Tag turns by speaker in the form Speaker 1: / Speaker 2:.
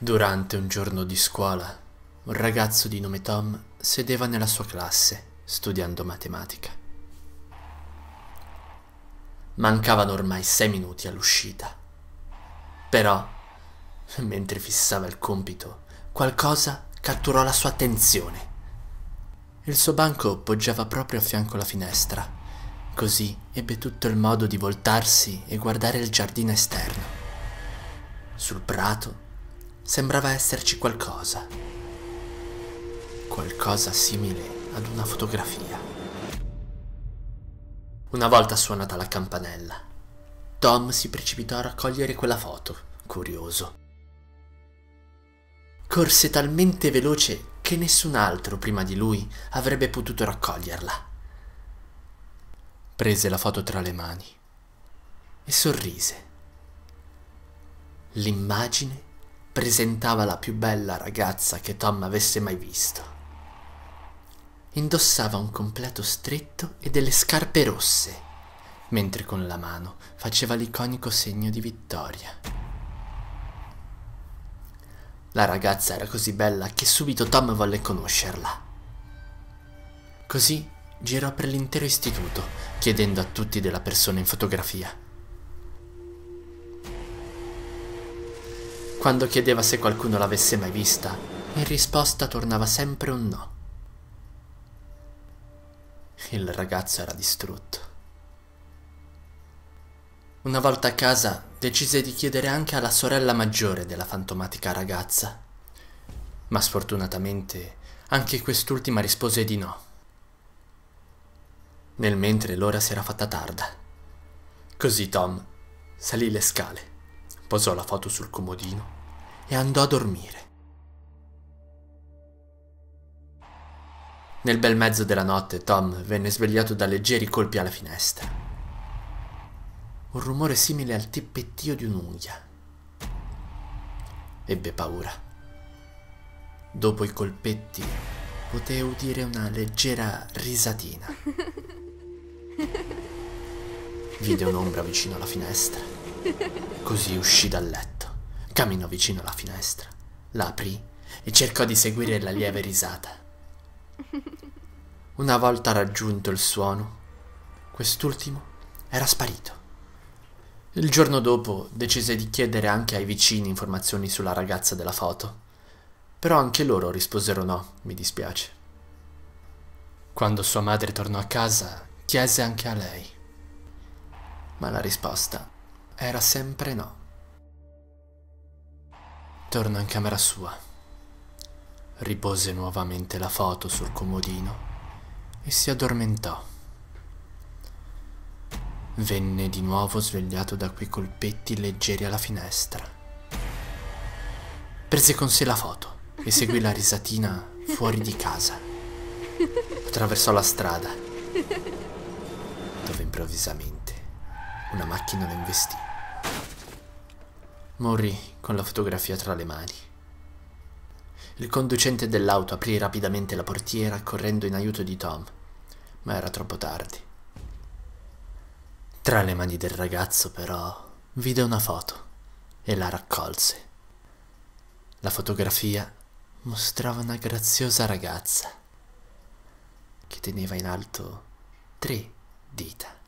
Speaker 1: Durante un giorno di scuola, un ragazzo di nome Tom sedeva nella sua classe studiando matematica. Mancavano ormai sei minuti all'uscita. Però, mentre fissava il compito, qualcosa catturò la sua attenzione. Il suo banco poggiava proprio a fianco alla finestra, così ebbe tutto il modo di voltarsi e guardare il giardino esterno. Sul prato sembrava esserci qualcosa. Qualcosa simile ad una fotografia. Una volta suonata la campanella, Tom si precipitò a raccogliere quella foto, curioso. Corse talmente veloce che nessun altro prima di lui avrebbe potuto raccoglierla. Prese la foto tra le mani e sorrise. L'immagine presentava la più bella ragazza che Tom avesse mai visto. Indossava un completo stretto e delle scarpe rosse, mentre con la mano faceva l'iconico segno di vittoria. La ragazza era così bella che subito Tom volle conoscerla. Così girò per l'intero istituto, chiedendo a tutti della persona in fotografia. quando chiedeva se qualcuno l'avesse mai vista, in risposta tornava sempre un no. Il ragazzo era distrutto. Una volta a casa decise di chiedere anche alla sorella maggiore della fantomatica ragazza, ma sfortunatamente anche quest'ultima rispose di no. Nel mentre l'ora si era fatta tarda. Così Tom salì le scale, posò la foto sul comodino e andò a dormire. Nel bel mezzo della notte Tom venne svegliato da leggeri colpi alla finestra. Un rumore simile al tippettio di un'unghia. Ebbe paura. Dopo i colpetti poté udire una leggera risatina. Vide un'ombra vicino alla finestra. Così uscì dal letto. Camminò vicino alla finestra, la aprì e cercò di seguire la lieve risata. Una volta raggiunto il suono, quest'ultimo era sparito. Il giorno dopo decise di chiedere anche ai vicini informazioni sulla ragazza della foto, però anche loro risposero no, mi dispiace. Quando sua madre tornò a casa, chiese anche a lei, ma la risposta era sempre no. Tornò in camera sua. Ripose nuovamente la foto sul comodino e si addormentò. Venne di nuovo svegliato da quei colpetti leggeri alla finestra. Prese con sé la foto e seguì la risatina fuori di casa. Attraversò la strada, dove improvvisamente una macchina lo investì. Morì con la fotografia tra le mani. Il conducente dell'auto aprì rapidamente la portiera correndo in aiuto di Tom, ma era troppo tardi. Tra le mani del ragazzo però vide una foto e la raccolse. La fotografia mostrava una graziosa ragazza che teneva in alto tre dita.